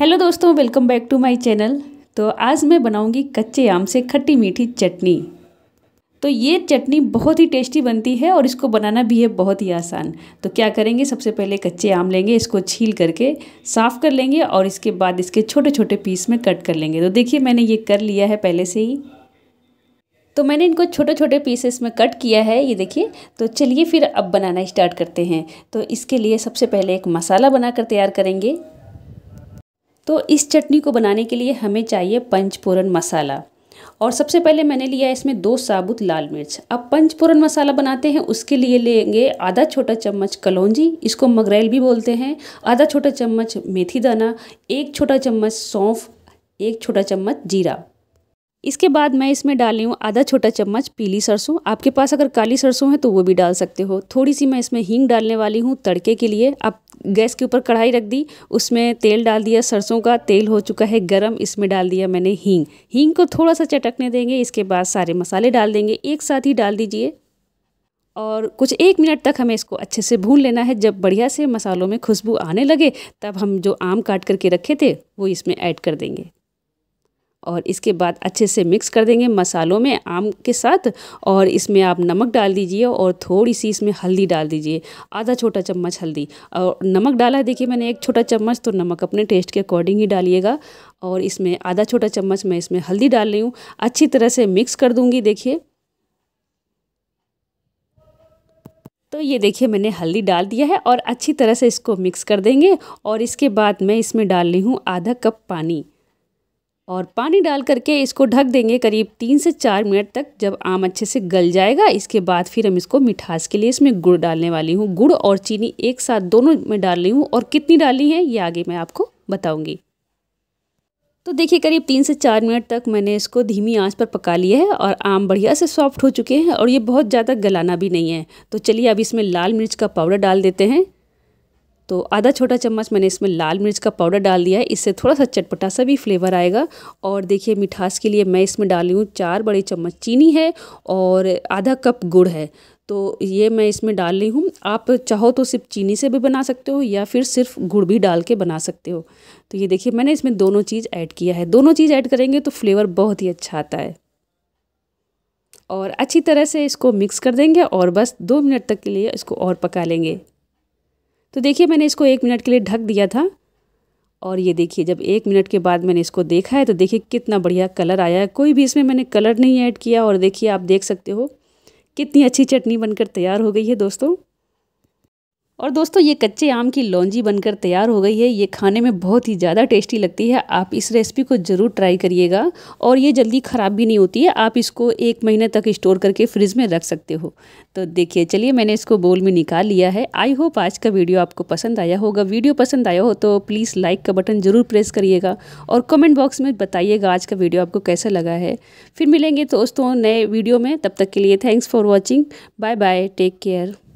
hello दोस्तों welcome back to my channel तो आज मैं बनाऊंगी कच्चे आम से खट्टी मीठी चटनी तो ये चटनी बहुत ही टेस्टी बनती है और इसको बनाना भी है बहुत ही आसान तो क्या करेंगे सबसे पहले कच्चे आम लेंगे इसको छील करके साफ़ कर लेंगे और इसके बाद इसके छोटे छोटे पीस में कट कर लेंगे तो देखिए मैंने ये कर लिया है पहले से ही तो मैंने इनको छोटे छोटे पीसेस में कट किया है ये देखिए तो चलिए फिर अब बनाना स्टार्ट करते हैं तो इसके लिए सबसे पहले एक मसाला बनाकर तैयार करेंगे तो इस चटनी को बनाने के लिए हमें चाहिए पंचपूरन मसाला और सबसे पहले मैंने लिया इसमें दो साबुत लाल मिर्च अब पंचपूरन मसाला बनाते हैं उसके लिए लेंगे आधा छोटा चम्मच कलौजी इसको मगरेल भी बोलते हैं आधा छोटा चम्मच मेथी दाना एक छोटा चम्मच सौंफ एक छोटा चम्मच जीरा इसके बाद मैं इसमें डाल रही हूँ आधा छोटा चम्मच पीली सरसों आपके पास अगर काली सरसों है तो वो भी डाल सकते हो थोड़ी सी मैं इसमें हींग डालने वाली हूँ तड़के के लिए आप गैस के ऊपर कढ़ाई रख दी उसमें तेल डाल दिया सरसों का तेल हो चुका है गरम इसमें डाल दिया मैंने हींग हींग को थोड़ा सा चटकने देंगे इसके बाद सारे मसाले डाल देंगे एक साथ ही डाल दीजिए और कुछ एक मिनट तक हमें इसको अच्छे से भून लेना है जब बढ़िया से मसालों में खुशबू आने लगे तब हम जो आम काट करके रखे थे वो इसमें ऐड कर देंगे और इसके बाद अच्छे से मिक्स कर देंगे मसालों में आम के साथ और इसमें आप नमक डाल दीजिए और थोड़ी सी इसमें हल्दी डाल दीजिए आधा छोटा चम्मच हल्दी और नमक डाला देखिए मैंने एक छोटा चम्मच तो नमक अपने टेस्ट के अकॉर्डिंग ही डालिएगा और इसमें आधा छोटा चम्मच मैं इसमें हल्दी डाल रही हूँ अच्छी तरह से मिक्स कर दूँगी देखिए तो ये देखिए मैंने हल्दी डाल दिया है और अच्छी तरह से इसको मिक्स कर देंगे और इसके बाद मैं इसमें डाल रही हूँ आधा कप पानी और पानी डाल करके इसको ढक देंगे करीब तीन से चार मिनट तक जब आम अच्छे से गल जाएगा इसके बाद फिर हम इसको मिठास के लिए इसमें गुड़ डालने वाली हूँ गुड़ और चीनी एक साथ दोनों में डाल रही हूँ और कितनी डाली है ये आगे मैं आपको बताऊँगी तो देखिए करीब तीन से चार मिनट तक मैंने इसको धीमी आंच पर पका लिया है और आम बढ़िया से सॉफ्ट हो चुके हैं और ये बहुत ज़्यादा गलाना भी नहीं है तो चलिए अब इसमें लाल मिर्च का पाउडर डाल देते हैं तो आधा छोटा चम्मच मैंने इसमें लाल मिर्च का पाउडर डाल दिया है इससे थोड़ा सा चटपटा सा भी फ्लेवर आएगा और देखिए मिठास के लिए मैं इसमें डाली हूँ चार बड़े चम्मच चीनी है और आधा कप गुड़ है तो ये मैं इसमें डाल रही हूँ आप चाहो तो सिर्फ चीनी से भी बना सकते हो या फिर सिर्फ गुड़ भी डाल के बना सकते हो तो ये देखिए मैंने इसमें दोनों चीज़ ऐड किया है दोनों चीज़ ऐड करेंगे तो फ्लेवर बहुत ही अच्छा आता है और अच्छी तरह से इसको मिक्स कर देंगे और बस दो मिनट तक के लिए इसको और पका लेंगे तो देखिए मैंने इसको एक मिनट के लिए ढक दिया था और ये देखिए जब एक मिनट के बाद मैंने इसको देखा है तो देखिए कितना बढ़िया कलर आया है कोई भी इसमें मैंने कलर नहीं ऐड किया और देखिए आप देख सकते हो कितनी अच्छी चटनी बनकर तैयार हो गई है दोस्तों और दोस्तों ये कच्चे आम की लौंजी बनकर तैयार हो गई है ये खाने में बहुत ही ज़्यादा टेस्टी लगती है आप इस रेसिपी को ज़रूर ट्राई करिएगा और ये जल्दी ख़राब भी नहीं होती है आप इसको एक महीने तक स्टोर करके फ्रिज में रख सकते हो तो देखिए चलिए मैंने इसको बोल में निकाल लिया है आई होप आज का वीडियो आपको पसंद आया होगा वीडियो पसंद आया हो तो प्लीज़ लाइक का बटन ज़रूर प्रेस करिएगा और कमेंट बॉक्स में बताइएगा आज का वीडियो आपको कैसा लगा है फिर मिलेंगे दोस्तों नए वीडियो में तब तक के लिए thanks for watching bye bye take care